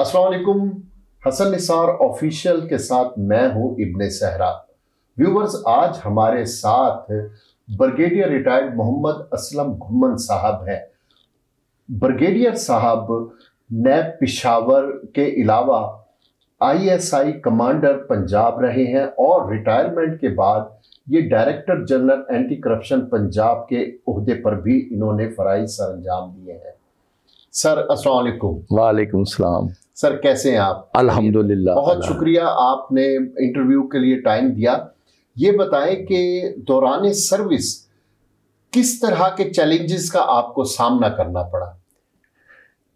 Aslam Hasan Nisar official के साथ मैं हूं इब्ने सहरा व्यूवर्स आज हमारे साथ ब्रिगेडियर रिटायर्ड मोहम्मद असलम घुमन साहब हैं ब्रिगेडियर साहब नैब पिशावर के अलावा आईएसआई कमांडर पंजाब रहे हैं और रिटायरमेंट के बाद ये director general anti corruption Punjab के अहदे पर भी इन्होंने फराइज सर अंजाम दिए हैं सर असल वालेकुम सर कैसे हैं आप अल्हम्दुलिल्लाह बहुत शुक्रिया आपने इंटरव्यू के लिए टाइम दिया ये बताएं कि दौरान सर्विस किस तरह के चैलेंजेस का आपको सामना करना पड़ा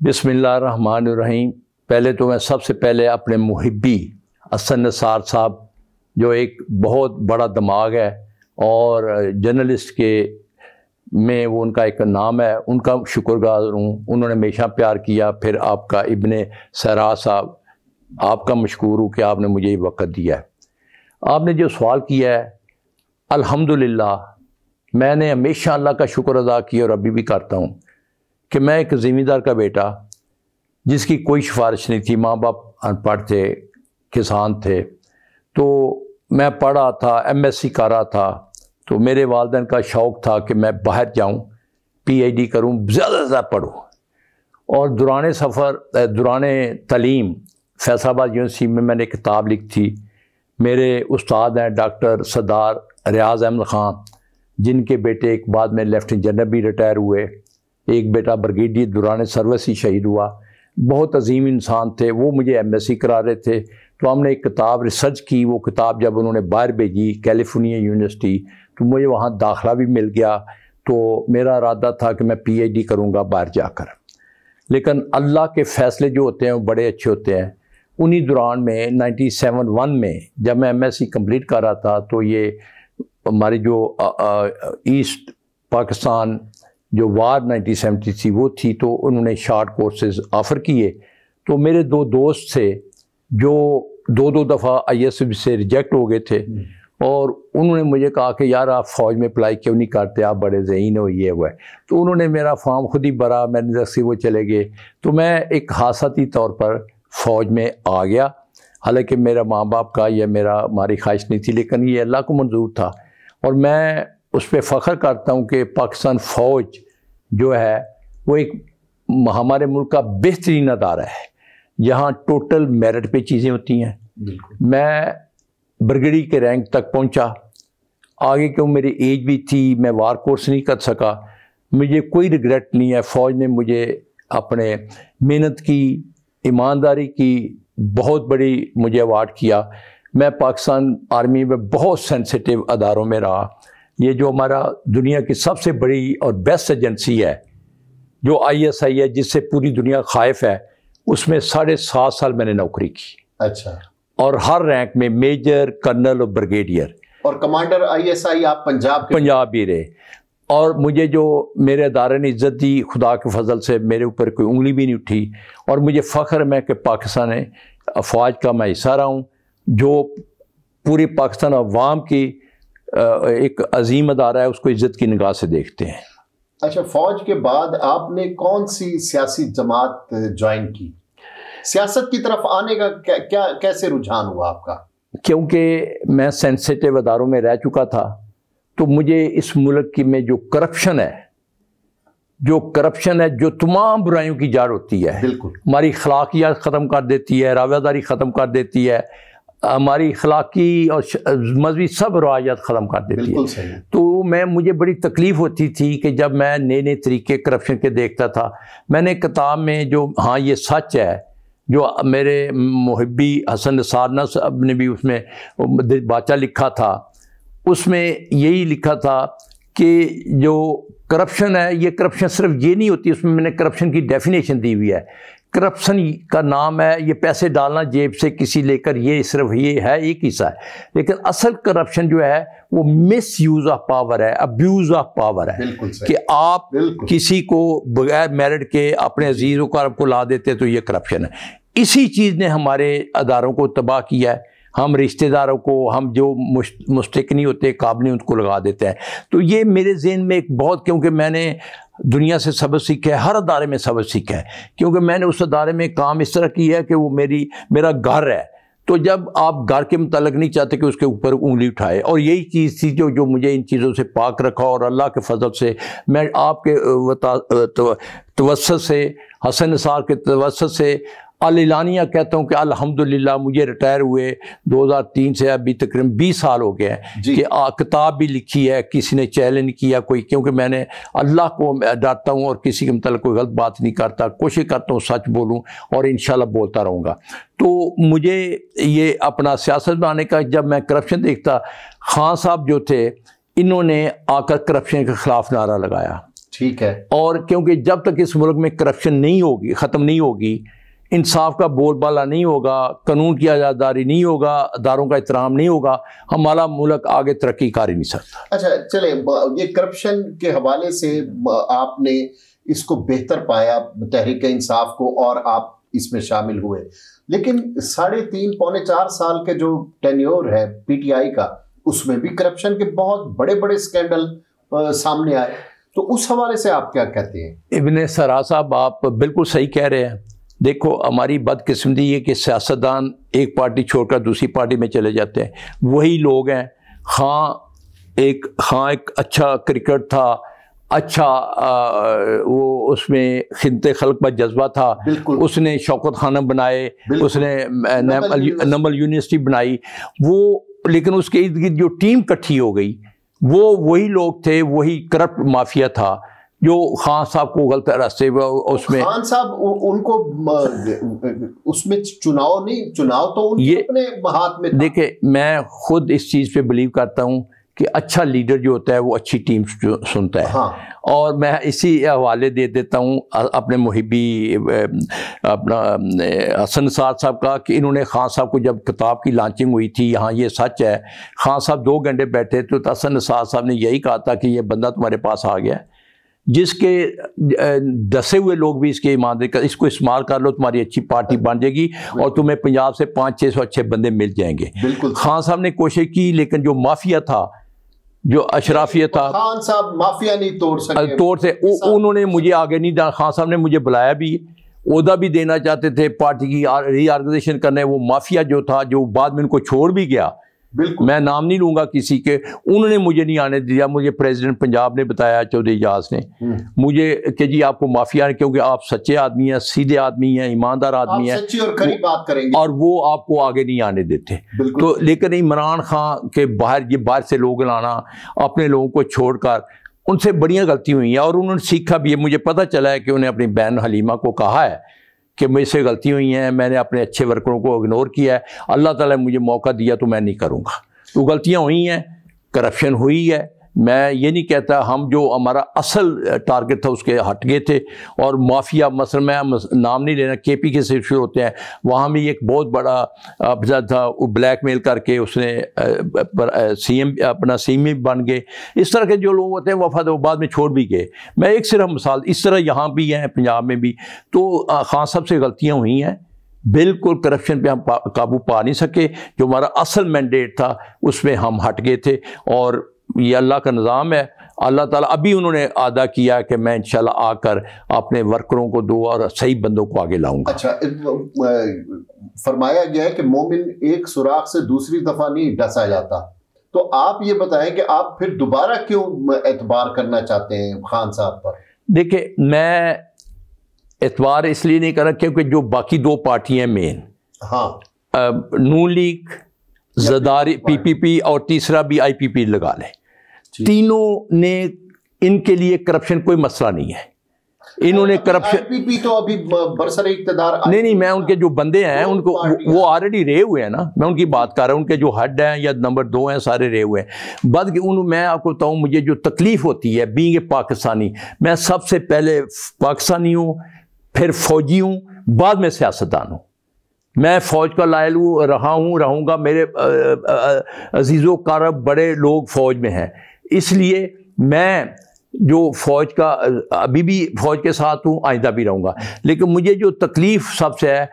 रहीम पहले तो मैं सबसे पहले अपने मुहबी असन नसार साहब जो एक बहुत बड़ा दिमाग है और जर्नलिस्ट के मैं वो उनका एक नाम है उनका शुक्रगुजार हूँ उन्होंने हमेशा प्यार किया फिर आपका इबन सरा साहब आपका मशहूर हूँ कि आपने मुझे ये वक्त दिया है आपने जो सवाल किया है अल्हम्दुलिल्लाह मैंने हमेशा अल्लाह का शुक्र अदा किया और अभी भी करता हूँ कि मैं एक ज़मींदार का बेटा जिसकी कोई सिफारिश नहीं थी माँ बाप अनपढ़ थे किसान थे तो मैं पढ़ा था सी कर रहा था तो मेरे वालदेन का शौक़ था कि मैं बाहर जाऊँ पीएचडी करूँ ज़्यादा से ज़्यादा पढूँ और दुरान सफ़र दुरान तलीम फैसलाबाद यूनिवर्सिटी में मैंने किताब लिखी थी मेरे उस्ताद हैं डॉक्टर सरदार रियाज अहमद ख़ान जिनके बेटे एक बाद में लेफ्टिनेंट जनरल भी रिटायर हुए एक बेटा ब्रिगेडियर दुरान सर्विस ही शहीद हुआ बहुत अजीम इंसान थे वो मुझे एम एस सी करा रहे थे तो हमने एक किताब रिसर्च की वो किताब जब उन्होंने बाहर भेजी कैलिफोर्निया यूनिवर्सिटी तो मुझे वहाँ दाखला भी मिल गया तो मेरा इरादा था कि मैं पीएचडी करूँगा बाहर जाकर लेकिन अल्लाह के फ़ैसले जो होते हैं वो बड़े अच्छे होते हैं उन्हीं दौरान में नाइन्टी सेवन वन में जब मैं एमएससी कंप्लीट कर रहा था तो ये हमारी जो ईस्ट पाकिस्तान जो वार नाइन्टीन सेवेंटी थी वो थी तो उन्होंने शार्ट कोर्सेज ऑफ़र किए तो मेरे दो दोस्त थे जो दो दो दफ़ा आई एस से रिजेक्ट हो गए थे हम्म। और उन्होंने मुझे कहा कि यार आप फ़ौज में अप्लाई क्यों नहीं करते आप बड़े जहीन हो ये हुआ है तो उन्होंने मेरा फॉर्म खुद ही भरा मैंने जैसे वो चले गए तो मैं एक हादसाती तौर पर फ़ौज में आ गया हालांकि मेरा माँ बाप का या मेरा हमारी ख्वाहिश नहीं थी लेकिन ये अल्लाह को मंजूर था और मैं उस पर फ़ख्र करता हूँ कि पाकिस्तान फ़ौज जो है वो एक हमारे मुल्क का बेहतरीन अदारा है यहाँ टोटल मेरिट पे चीज़ें होती हैं मैं ब्रिगेडी के रैंक तक पहुंचा आगे क्यों मेरी एज भी थी मैं वार कोर्स नहीं कर सका मुझे कोई रिग्रेट नहीं है फ़ौज ने मुझे अपने मेहनत की ईमानदारी की बहुत बड़ी मुझे अवार्ड किया मैं पाकिस्तान आर्मी में बहुत सेंसिटिव अदारों में रहा ये जो हमारा दुनिया की सबसे बड़ी और बेस्ट एजेंसी है जो आईएसआई है जिससे पूरी दुनिया खाइफ है उसमें साढ़े सात साल मैंने नौकरी की अच्छा और हर रैंक में मेजर कर्नल और ब्रिगेडियर और कमांडर आईएसआई आप पंजाब पंजाब ही रहे और मुझे जो मेरे अदारे ने इज़्ज़त दी खुदा के फजल से मेरे ऊपर कोई उंगली भी नहीं उठी और मुझे फ़ख्र है कि पाकिस्तान अफवाज का मैं हिस्सा रहा हूँ जो पूरे पाकिस्तान अवाम की एक अजीम अदारा है उसको इज़्ज़त की निगाह से देखते हैं अच्छा फौज के बाद आपने कौन सी सियासी जमात ज्वाइन की सियासत की तरफ आने का क्या, क्या कैसे रुझान हुआ आपका क्योंकि मैं सेंसिटिव अदारों में रह चुका था तो मुझे इस मुल्क की में जो करप्शन है जो करप्शन है जो तमाम बुराइयों की जाड़ होती है बिल्कुल हमारी खलाकियात ख़त्म कर देती है रावेदारी ख़त्म कर देती है हमारी अखलाकी और मजहबी सब रवायात ख़त्म कर देती है तो मैं मुझे बड़ी तकलीफ़ होती थी कि जब मैं नए नए तरीके करप्शन के देखता था मैंने किताब में जो हाँ ये सच है जो मेरे मुहबी हसन सारना साहब ने भी उसमें बाचा लिखा था उसमें यही लिखा था कि जो करप्शन है ये करप्शन सिर्फ ये नहीं होती उसमें मैंने करप्शन की डेफिनेशन दी हुई है करप्शन का नाम है ये पैसे डालना जेब से किसी लेकर ये सिर्फ ये है एक हिस्सा है लेकिन असल करप्शन जो है वो मिस यूज़ ऑफ पावर है अब्यूज़ ऑफ पावर है कि आप किसी को बगैर मेरिट के अपने अजीज़ व को ला देते तो ये करप्शन है इसी चीज़ ने हमारे अदारों को तबाह किया है हम रिश्तेदारों को हम जो मुस्तक नहीं होते काबिल उनको लगा देते हैं तो ये मेरे जहन में एक बहुत क्योंकि मैंने दुनिया से सबक सीखा है हर अदारे में सबक सीखा है क्योंकि मैंने उस अदारे में काम इस तरह किया है कि वो मेरी मेरा घर है तो जब आप घर के मतलब नहीं चाहते कि उसके ऊपर उंगली उठाए और यही चीज़ थी जो जो मुझे इन चीज़ों से पाक रखा और अल्लाह के फजल से मैं आपके तवसत से हसन निसार के तवसत से अलानिया कहता हूँ कि अल्हम्दुलिल्लाह मुझे रिटायर हुए 2003 से अभी तकरीबन बीस साल हो गए हैं कि किताब भी लिखी है किसी ने चैलेंज किया कोई क्योंकि मैंने अल्लाह को डरता हूँ और किसी के मतलब कोई गलत बात नहीं करता कोशिश करता हूँ सच बोलूँ और इन बोलता रहूँगा तो मुझे ये अपना सियासत बनाने का जब मैं करप्शन देखता खान साहब जो थे इन्होंने आकर करप्शन के खिलाफ नारा लगाया ठीक है और क्योंकि जब तक इस मुल्क में करप्शन नहीं होगी ख़त्म नहीं होगी इंसाफ का बोलबाला नहीं होगा कानून की आज़ादारी नहीं होगा अदारों का एहतराम नहीं होगा हमारा मुल्क आगे तरक्की कर ही नहीं सकता अच्छा चले ये करप्शन के हवाले से आपने इसको बेहतर पाया तहरीक इंसाफ को और आप इसमें शामिल हुए लेकिन साढ़े तीन पौने चार साल के जो टेन्योर है पीटीआई का उसमें भी करप्शन के बहुत बड़े बड़े स्कैंडल सामने आए तो उस हवाले से आप क्या कहते हैं इबन सरा साहब आप बिल्कुल सही कह रहे हैं देखो हमारी बदकिस्मती है कि सियासतदान एक पार्टी छोड़कर दूसरी पार्टी में चले जाते हैं वही लोग हैं हाँ एक हाँ एक अच्छा क्रिकेट था अच्छा आ, वो उसमें खिदत खलक का जज्बा था उसने शौकत खाना बनाए उसने नमल यूनिवर्सिटी बनाई वो लेकिन उसके इर्द गिर्द जो टीम इकट्ठी हो गई वो वही लोग थे वही करप्ट माफिया था जो खान साहब को गलत रास्ते उसमें खान साहब उनको उसमें चुनाव नहीं चुनाव तो ये अपने हाथ में देखे मैं खुद इस चीज़ पे बिलीव करता हूँ कि अच्छा लीडर जो होता है वो अच्छी टीम सुनता है हाँ। और मैं इसी हवाले दे देता हूँ अपने मुहिबी अपना हसन साद साहब का कि इन्होंने खान साहब को जब किताब की लॉन्चिंग हुई थी यहाँ ये सच है खान साहब दो घंटे बैठे थे तो हसन साद साहब ने यही कहा था कि ये बंदा तुम्हारे पास आ गया है जिसके दसे हुए लोग भी इसके ईमानदारी कर इसको इस्तेमाल कर लो तुम्हारी अच्छी पार्टी बन जाएगी और तुम्हें पंजाब से पाँच छः सौ अच्छे बंदे मिल जाएंगे बिल्कुल खान साहब ने कोशिश की लेकिन जो माफिया था जो अशराफिया था खान साहब माफिया नहीं तोड़ सके तोड़ से उन्होंने मुझे आगे नहीं डाला खान साहब ने मुझे बुलाया भी उहदा भी देना चाहते थे पार्टी की रीआर्गनाइजेशन करने वो माफिया जो था जो बाद में उनको छोड़ भी गया मैं नाम नहीं लूंगा किसी के उन्होंने मुझे नहीं आने दिया मुझे प्रेसिडेंट पंजाब ने बताया चौधरी एजाज ने हम्म। मुझे कि जी आपको माफिया क्योंकि आप सच्चे आदमी हैं सीधे आदमी हैं ईमानदार आदमी हैं और करीब बात करेंगे और वो आपको आगे नहीं आने देते तो लेकिन इमरान खान के बाहर ये बाहर से लोग लाना अपने लोगों को छोड़कर उनसे बढ़िया गलती हुई है और उन्होंने सीखा भी है मुझे पता चला है कि उन्हें अपनी बहन हलीमा को कहा है कि मुझसे गलती हुई हैं मैंने अपने अच्छे वर्करों को इग्नोर किया है अल्लाह ताला ने मुझे मौका दिया तो मैं नहीं करूँगा तो गलतियाँ हुई हैं करप्शन हुई है मैं ये नहीं कहता हम जो हमारा असल टारगेट था उसके हट गए थे और माफिया मसल में नाम नहीं लेना के पी के से शुरू होते हैं वहाँ भी एक बहुत बड़ा अफजा था वो ब्लैक मेल करके उसने सी एम अपना सी एम बन गए इस तरह के जो लोग होते हैं वफाद वो तो बाद में छोड़ भी गए मैं एक सिर्फ मिसाल इस तरह यहाँ भी हैं पंजाब में भी तो खान साहब से गलतियाँ हुई हैं बिल्कुल करप्शन पे हम काबू पा नहीं सके जो हमारा असल मैंडेट था उसमें हम हट गए थे और ये अल्लाह का निज़ाम है अल्लाह ताला अभी उन्होंने आदा किया कि मैं इंशाल्लाह आकर अपने वर्करों को दो और सही बंदों को आगे लाऊंगा अच्छा फरमाया गया है कि मोमिन एक सुराख से दूसरी दफ़ा नहीं डसा जाता तो आप ये बताएं कि आप फिर दोबारा क्यों एतबार करना चाहते हैं खान साहब पर देखिए मैं एतबार इसलिए नहीं कर रहा क्योंकि जो बाकी दो पार्टियां मेन हाँ नू लीग जदारी पी और तीसरा भी आई पी पी लगा लें तीनों ने इनके लिए करप्शन कोई मसला नहीं है इन्होंने करप्शन तो अभी बरसर इकतदार नहीं नहीं मैं उनके जो बंदे हैं उनको वो ऑलरेडी रहे हुए हैं ना मैं उनकी बात कर रहा हूँ उनके जो हड हैं या नंबर दो हैं सारे रहे हुए हैं बद उन मैं आपको बताऊँ मुझे जो तकलीफ़ होती है बींग ए पाकिस्तानी मैं सबसे पहले पाकिस्तानी हूँ फिर फौजी हूँ बाद में सियासतदान हूँ मैं फ़ौज का लायल हूँ रहा हूँ रहूँगा मेरे अजीज़ो कारब बड़े लोग फ़ौज में हैं इसलिए मैं जो फ़ौज का अभी भी फ़ौज के साथ हूँ आइंदा भी रहूँगा लेकिन मुझे जो तकलीफ़ सबसे है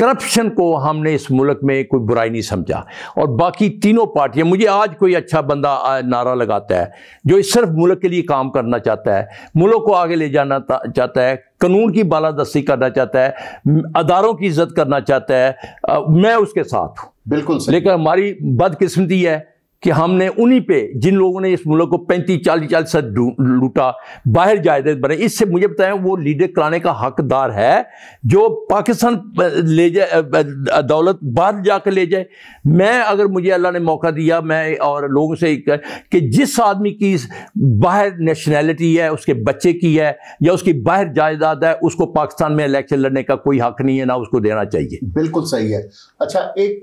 करप्शन को हमने इस मुल्क में कोई बुराई नहीं समझा और बाकी तीनों पार्टियां मुझे आज कोई अच्छा बंदा नारा लगाता है जो सिर्फ मुल्क के लिए काम करना चाहता है मुल्क को आगे ले जाना चाहता है कानून की बालादस्ती करना चाहता है अदारों की इज्जत करना चाहता है मैं उसके साथ हूँ बिल्कुल लेकिन हमारी बदकिस्मती है कि हमने उन्हीं पे जिन लोगों ने इस मुल्क को पैंतीस चालीस चालीस सद लूटा बाहर जायदाद बने इससे मुझे बताएं वो लीडर कराने का हकदार है जो पाकिस्तान ले जाए दौलत बाहर जाकर ले जाए मैं अगर मुझे अल्लाह ने मौका दिया मैं और लोगों से कि जिस आदमी की बाहर नेशनैलिटी है उसके बच्चे की है या उसकी बाहर जायदाद है उसको पाकिस्तान में इलेक्शन लड़ने का कोई हक नहीं है ना उसको देना चाहिए बिल्कुल सही है अच्छा एक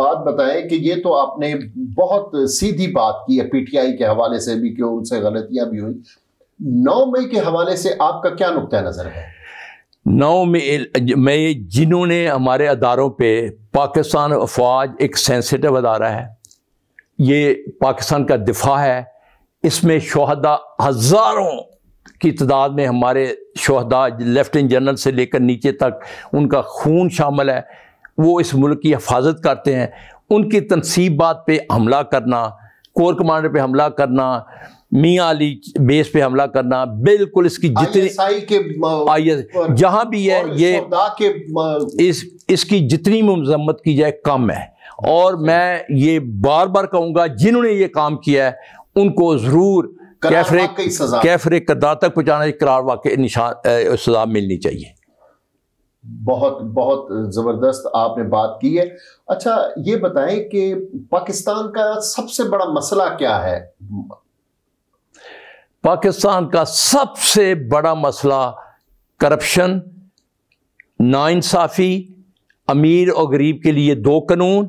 बात बताएं कि ये तो आपने बहुत बहुत सीधी बात की है पीटीआई के हवाले से भी क्यों उनसे गलतियां भी हुई नौ मई के हवाले से आपका क्या नुकता नज़र है नौ मई मई जिन्होंने हमारे अदारों पे पाकिस्तान अफवाज एक सेंसिटिव अदारा है ये पाकिस्तान का दिफा है इसमें शहदा हज़ारों की तादाद में हमारे शहदा लेफ्टिनेंट जनरल से लेकर नीचे तक उनका खून शामिल है वो इस मुल्क की हफाजत करते हैं उनकी तनसीबात पे हमला करना कोर कमांडर पर हमला करना मियाँ अली बेस पे हमला करना बिल्कुल इसकी जितनी के आई जहाँ भी है ये इस इसकी जितनी मजम्मत की जाए कम है और मैं ये बार बार कहूँगा जिन्होंने ये काम किया है उनको ज़रूर कैफरे कैफरे कदार तक पहुँचाना करार वाक निशान सजा मिलनी चाहिए बहुत बहुत ज़बरदस्त आपने बात की है अच्छा ये बताएं कि पाकिस्तान का सबसे बड़ा मसला क्या है पाकिस्तान का सबसे बड़ा मसला करप्शन नाइंसाफ़ी अमीर और गरीब के लिए दो कानून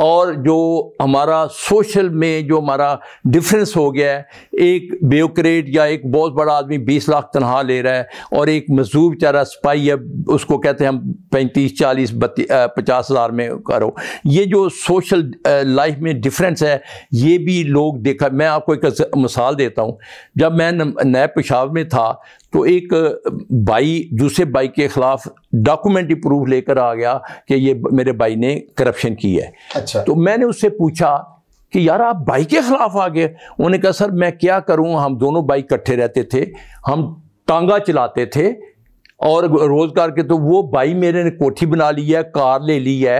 और जो हमारा सोशल में जो हमारा डिफरेंस हो गया है एक ब्यूक्रेट या एक बहुत बड़ा आदमी बीस लाख तनख्वाह ले रहा है और एक मजदूर बेचारा सिपाही है उसको कहते हैं हम पैंतीस चालीस पचास हज़ार में करो ये जो सोशल लाइफ में डिफरेंस है ये भी लोग देखा मैं आपको एक मिसाल देता हूँ जब मैं नए पेशाब में था तो एक बाई दूसरे भाई के खिलाफ डॉक्यूमेंट्री प्रूफ लेकर आ गया कि ये मेरे भाई ने करप्शन की है अच्छा तो मैंने उससे पूछा कि यार आप भाई के खिलाफ आ गए उन्होंने कहा सर मैं क्या करूं हम दोनों भाई इकट्ठे रहते थे हम टांगा चलाते थे और रोज़गार के तो वो भाई मेरे ने कोठी बना ली है कार ले ली है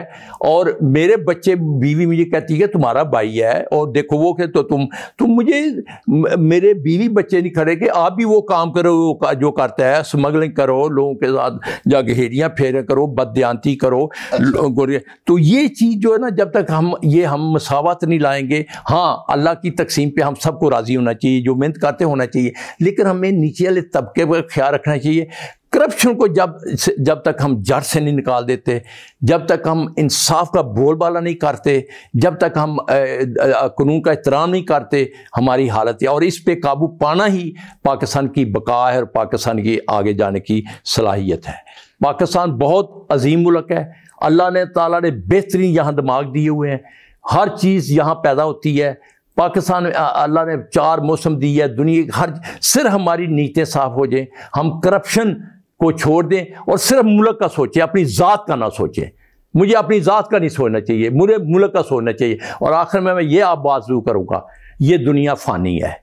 और मेरे बच्चे बीवी मुझे कहती है तुम्हारा भाई है और देखो वो कहते तो तुम तुम मुझे मेरे बीवी बच्चे नहीं खड़े कि आप भी वो काम करो वो जो करता है स्मगलिंग करो लोगों के साथ जाके हेरियाँ फेरे करो बदयांती करो अच्छा। तो ये चीज़ जो है ना जब तक हम ये हम मसावत नहीं लाएंगे हाँ अल्लाह की तकसीम पर हम सबको राज़ी होना चाहिए जो मेहनत करते होना चाहिए लेकिन हमें नीचे वाले तबके पर ख्याल रखना चाहिए करप्शन को जब जब तक हम जड़ से नहीं निकाल देते जब तक हम इंसाफ का बोलबाला नहीं करते जब तक हम कानून का एहतराम नहीं करते हमारी हालत है और इस पर काबू पाना ही पाकिस्तान की बका है और पाकिस्तान की आगे जाने की सलाहियत है पाकिस्तान बहुत अजीम मुल्क है अल्लाह ने ताला ने बेहतरीन यहाँ दिमाग दिए हुए हैं हर चीज़ यहाँ पैदा होती है पाकिस्तान में अल्लाह ने चार मौसम दी है दुनिया हर सिर्फ हमारी नीतें साफ हो जाए हम करप्शन को छोड़ दें और सिर्फ मुल्क का सोचें अपनी ज़ात का ना सोचें मुझे अपनी ज़ात का नहीं सोचना चाहिए मुझे मुल्क का सोचना चाहिए और आखिर में मैं ये आप बात जरूर करूँगा ये दुनिया फ़ानी है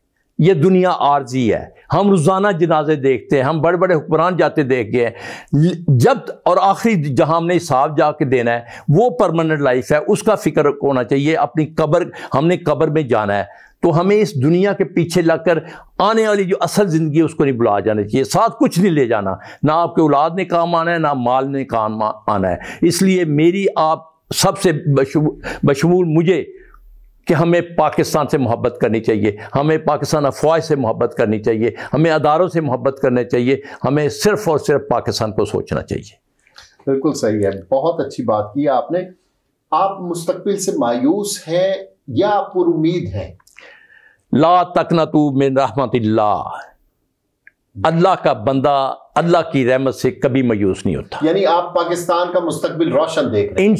ये दुनिया आर्जी है हम रोज़ाना जनाजे देखते हैं हम बड़े बड़े हुक्मरान जाते देख गए जब और आखिरी जहाँ हमने हिसाब जाके देना है वो परमानेंट लाइफ है उसका फिक्र होना चाहिए अपनी कब्र हमने कब्र में जाना है तो हमें इस दुनिया के पीछे लगकर आने वाली जो असल ज़िंदगी है उसको नहीं बुला जाना चाहिए साथ कुछ नहीं ले जाना ना आपके औलाद ने काम आना है ना माल ने काम आना है इसलिए मेरी आप सबसे बशमूल मुझे कि हमें पाकिस्तान से मोहब्बत करनी चाहिए हमें पाकिस्तान अफवाह से मोहब्बत करनी चाहिए हमें अदारों से मोहब्बत करनी चाहिए हमें सिर्फ और सिर्फ पाकिस्तान को सोचना चाहिए बिल्कुल सही है बहुत अच्छी बात की आपने आप मुस्तबिल से मायूस हैं या आप उम्मीद हैं ला तू में रहमत अल्लाह का बंदा अल्लाह की रहमत से कभी मायूस नहीं होता यानी आप पाकिस्तान का मुस्तबिल रोशन देख इन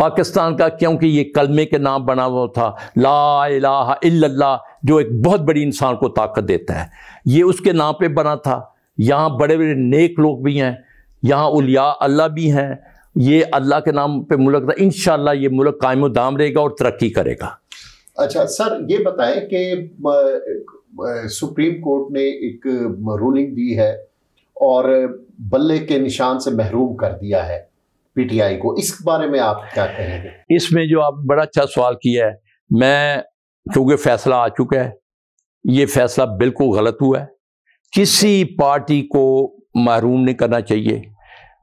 पाकिस्तान का क्योंकि ये कलमे के नाम बना हुआ था ला इलाहा जो एक बहुत बड़ी इंसान को ताकत देता है ये उसके नाम पे बना था यहाँ बड़े बड़े नेक लोग भी हैं यहाँ उलिया अल्लाह भी हैं ये अल्लाह के नाम पे मुल्क था इन ये मुल्क कायम दाम रहेगा और तरक्की करेगा अच्छा सर ये बताएं कि सुप्रीम कोर्ट ने एक रूलिंग दी है और बल्ले के निशान से महरूम कर दिया है पीटीआई को इस बारे में आप क्या कहेंगे इसमें जो आप बड़ा अच्छा सवाल किया है मैं चूंकि फैसला आ चुका है ये फैसला बिल्कुल गलत हुआ है किसी पार्टी को महरूम नहीं करना चाहिए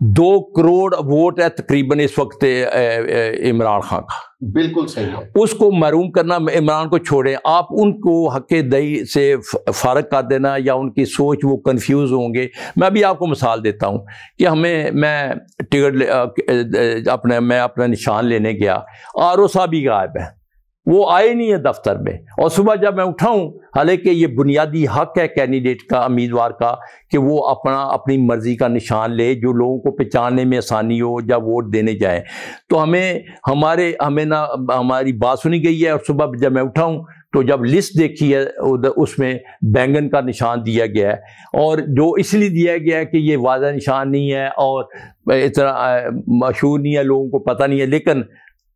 दो करोड़ वोट है तकरीबन इस वक्त इमरान खान का बिल्कुल सही है उसको महरूम करना इमरान को छोड़ें आप उनको हक दही से फारक कर देना या उनकी सोच वो कंफ्यूज होंगे मैं भी आपको मिसाल देता हूँ कि हमें मैं टिकट अपने मैं अपना निशान लेने गया आर ओ साहब ही गायब है वो आए नहीं है दफ्तर में और सुबह जब मैं उठाऊं हालांकि ये बुनियादी हक है कैंडिडेट का उम्मीदवार का कि वो अपना अपनी मर्ज़ी का निशान ले जो लोगों को पहचानने में आसानी हो या वोट देने जाए तो हमें हमारे हमें ना हमारी बात सुनी गई है और सुबह जब मैं उठाऊं तो जब लिस्ट देखी है उसमें बैंगन का निशान दिया गया है और जो इसलिए दिया गया है कि ये वादा निशान नहीं है और इतना मशहूर नहीं है लोगों को पता नहीं है लेकिन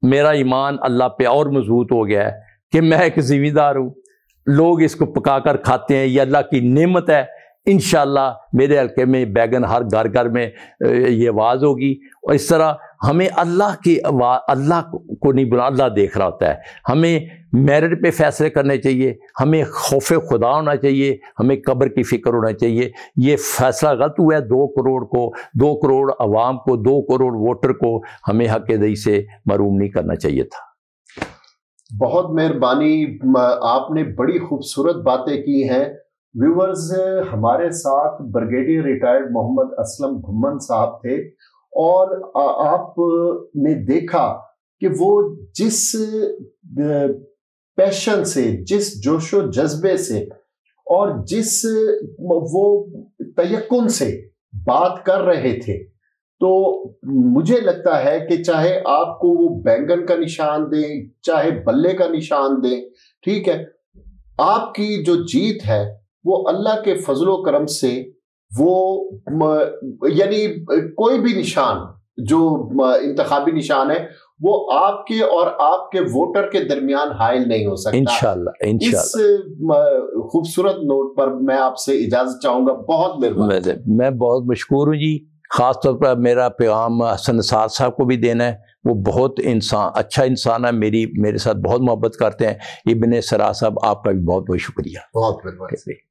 मेरा ईमान अल्लाह पे और मजबूत हो गया है कि मैं एक जिम्मेदार हूँ लोग इसको पका कर खाते हैं ये अल्लाह की नेमत है इन मेरे हल्के में बैगन हर घर घर में ये आवाज़ होगी और इस तरह हमें अल्लाह की अल्लाह को नहीं बुला अल्लाह देख रहा होता है हमें मेरिट पे फैसले करने चाहिए हमें खौफ खुदा होना चाहिए हमें कब्र की फ़िक्र होना चाहिए ये फैसला गलत हुआ है दो करोड़ को दो करोड़ आवाम को दो करोड़ वोटर को हमें हकदई से मरूम नहीं करना चाहिए था बहुत मेहरबानी आपने बड़ी खूबसूरत बातें की हैं व्यूवर्स हमारे साथ ब्रिगेडियर रिटायर्ड मोहम्मद असलम घुम्मन साहब थे और आपने देखा कि वो जिस पैशन से जिस जोशो जज्बे से और जिस वो तयकुन से बात कर रहे थे तो मुझे लगता है कि चाहे आपको वो बैंगन का निशान दें चाहे बल्ले का निशान दें ठीक है आपकी जो जीत है वो अल्लाह के फजलो करम से वो यानी कोई भी निशान जो इंतबी निशान है वो आपके और आपके वोटर के दरमियान हायल नहीं हो सकता इंशाल्लाह इंशाल्लाह इस खूबसूरत नोट पर मैं आपसे इजाजत चाहूंगा बहुत मेहरबान मैं बहुत मशहूर हूँ जी ख़ास तौर पर मेरा पैगाम हसन साद साहब को भी देना है वो बहुत इंसान अच्छा इंसान है मेरी मेरे साथ बहुत मोहब्बत करते हैं इबन सरा साहब आपका भी बहुत बहुत शुक्रिया बहुत मेहरबान